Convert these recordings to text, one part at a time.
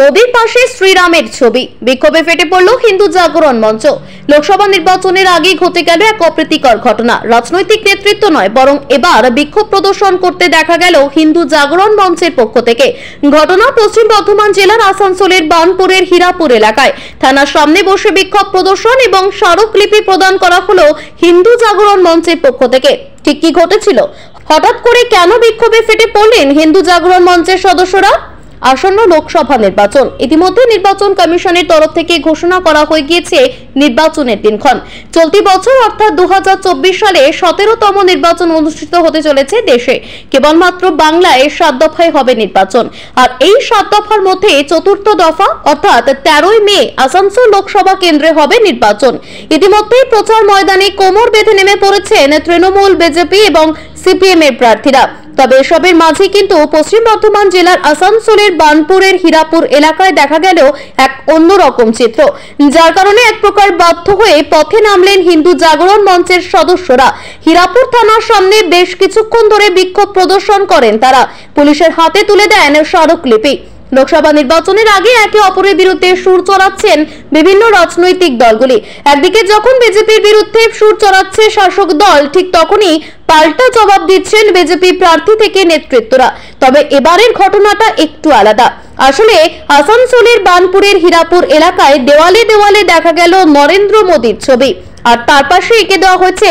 নদীর পাশে শ্রীরামের ছবি বিক্ষোভে ফেটে পড়ল হিন্দু জাগরণ মঞ্চ লোকসভা নির্বাচনের আগেই ঘটে গেল এক অপ্রীতিকর ঘটনা রাজনৈতিক নেতৃত্ব নয় বরং এবার বিক্ষোভ প্রদর্শন করতে দেখা গেল হিন্দু জাগরণ মঞ্চের পক্ষ থেকে ঘটনা পশ্চিম বর্ধমান জেলার আসানসোলের বানপুরের হীরাপুর এলাকায় থানার সামনে বসে বিক্ষোভ প্রদর্শন এবং স্মারকলিপি প্রদান করা হলো হিন্দু জাগরণ মঞ্চের পক্ষ থেকে ঠিক কি ঘটেছিল হঠাৎ করে কেন বিক্ষোভে ফেটে পড়লেন হিন্দু জাগরণ মঞ্চের সদস্যরা আসন্ন লোকসভা নির্বাচন ইতিমধ্যে নির্বাচন কমিশনের তরফ থেকে ঘোষণা করা হয়ে গিয়েছে নির্বাচনের দিনক্ষণ চলতি বছর অর্থাৎ দু সালে সতেরোতম নির্বাচন অনুষ্ঠিত হতে চলেছে দেশে কেবলমাত্র বাংলায় সাত দফায় হবে নির্বাচন আর এই সাত দফার মধ্যে চতুর্থ দফা অর্থাৎ তেরোই মে আসানসোল লোকসভা কেন্দ্রে হবে নির্বাচন ইতিমধ্যে প্রচার ময়দানে কোমর বেঁধে নেমে পড়েছেন তৃণমূল বিজেপি এবং সিপিএম এর প্রার্থীরা তবে এসবের মাঝে কিন্তু পশ্চিম বর্ধমান জেলার আসানসোলের বানপুরের হীরাপুর এলাকায় দেখা গেল এক অন্যরকম চিত্র যার কারণে এক প্রকার বাধ্য হয়ে পথে নামলেন হিন্দু জাগরণ মঞ্চের সদস্যরা হীরাপুর থানার সামনে বেশ কিছুক্ষণ ধরে বিক্ষোভ প্রদর্শন করেন তারা পুলিশের হাতে তুলে দেন স্মারকলিপি লোকসভা নির্বাচনের আগে একে অপরের বিরুদ্ধে সুর চড়াচ্ছেন বিভিন্ন রাজনৈতিক দলগুলি একদিকে যখন বিজেপির বিরুদ্ধে সুর চড়াচ্ছে শাসক দল ঠিক তখনই পাল্টা জবাব দিচ্ছেন বিজেপি প্রার্থী থেকে নেতৃত্বরা তবে এবারের ঘটনাটা একটু আলাদা আসলে আসানসোলের বানপুরের হীরাপুর এলাকায় দেওয়ালে দেওয়ালে দেখা গেল নরেন্দ্র মোদীর ছবি আর তার পাশে এঁকে দেওয়া হয়েছে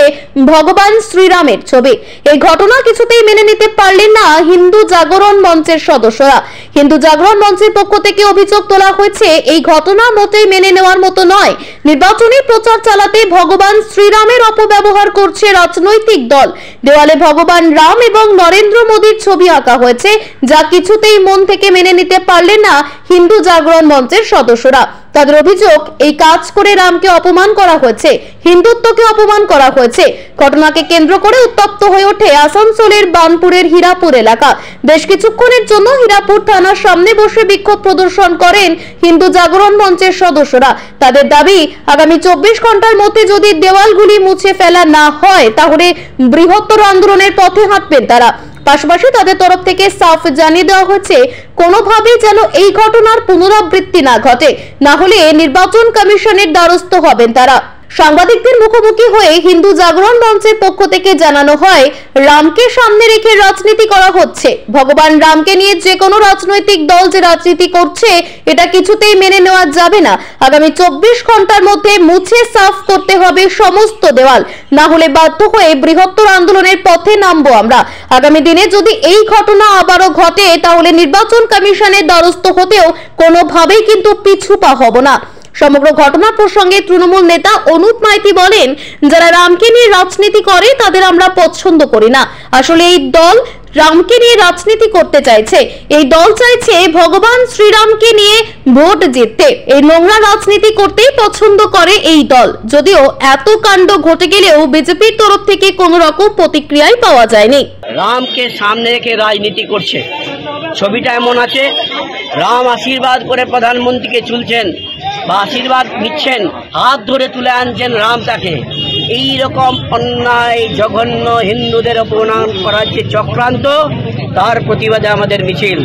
ভগবান শ্রীরামের ছবি এই ঘটনা কিছুতেই মেনে নিতে পারলেন না হিন্দু জাগরণ মঞ্চের সদস্যরা হিন্দু জাগরণ মঞ্চের পক্ষ থেকে অভিযোগ তোলা হয়েছে এই ঘটনা মোটেই মেনে নেওয়ার মতো নয় নির্বাচনী প্রচার চালাতে ভগবান শ্রীরামের অপব্যবহার করছে রাজনৈতিক দল দেওয়ালে ভগবান রাম এবং নরেন্দ্র মোদীর ছবি আঁকা হয়েছে যা কিছুতেই মন থেকে মেনে নিতে পারলেন না হিন্দু জাগরণ মঞ্চের সদস্যরা তাদের অভিযোগ এই কাজ করে রামকে অপমান করা হয়েছে হিন্দুত্বকে অপমান করা হয়েছে ঘটনাকে কেন্দ্র করে উত্তপ্ত হয়ে ওঠে আসানসোলের বানপুরের হীরাপুর এলাকা বেশ কিছুক্ষণের জন্য হীরাপুর থানার সামনে বসে বিক্ষোভ প্রদর্শন করেন হিন্দু জাগরণ মঞ্চের সদস্যরা তাদের দাবি আগামী চব্বিশ ঘন্টার মধ্যে যদি দেওয়ালগুলি মুছে ফেলা না হয় তাহলে বৃহত্তর আন্দোলনের পথে হাঁটবেন তারা পাশাপাশি তাদের তরফ থেকে সাফ জানিয়ে দেওয়া হচ্ছে কোনোভাবেই যেন এই ঘটনার পুনরাবৃত্তি না ঘটে না হলে নির্বাচন কমিশনের দ্বারস্থ হবেন তারা সাংবাদিকদের মুখোমুখি হয়ে হিন্দু জাগরণ মঞ্চের পক্ষ থেকে জানানো হয় রামকে সামনে রেখে রাজনীতি করা হচ্ছে ভগবান রামকে নিয়ে যে কোনো রাজনৈতিক দল যে রাজনীতি করছে এটা কিছুতেই মেনে নেওয়া যাবে না আগামী চব্বিশ ঘন্টার মধ্যে মুছে সাফ করতে হবে সমস্ত দেওয়াল না হলে বাধ্য হয়ে বৃহত্তর আন্দোলনের পথে নামবো আমরা আগামী দিনে যদি এই ঘটনা আবারও ঘটে তাহলে নির্বাচন কমিশনের দ্বারস্থ হতেও কোনোভাবেই কিন্তু পিছু পা হব না সমগ্র ঘটনা প্রসঙ্গে তৃণমূল নেতা অনুপ মাইতি বলেন যারা রামকে নিয়ে রাজনীতি করে তাদের আমরা পছন্দ করি না আসলে এই দল রামকে নিয়ে রাজনীতি করতে চাইছে এই দল চাইছে ভগবান শ্রীরামকে নিয়ে ভোট জিততে এই নোংরা রাজনীতি করতেই পছন্দ করে এই দল যদিও এত কাণ্ড ঘটে গেলেও বিজেপির তরফ থেকে কোন রকম প্রতিক্রিয়াই পাওয়া যায়নি রামকে সামনে রেখে রাজনীতি করছে ছবিটা এমন আছে রাম আশীর্বাদ করে প্রধানমন্ত্রীকে চুলছেন বা আশীর্বাদ দিচ্ছেন হাত ধরে তুলে আনছেন রাম তাকে এইরকম অন্যায় জঘন্য হিন্দুদের অপমান করার যে চক্রান্ত তার প্রতিবাদে আমাদের মিছিল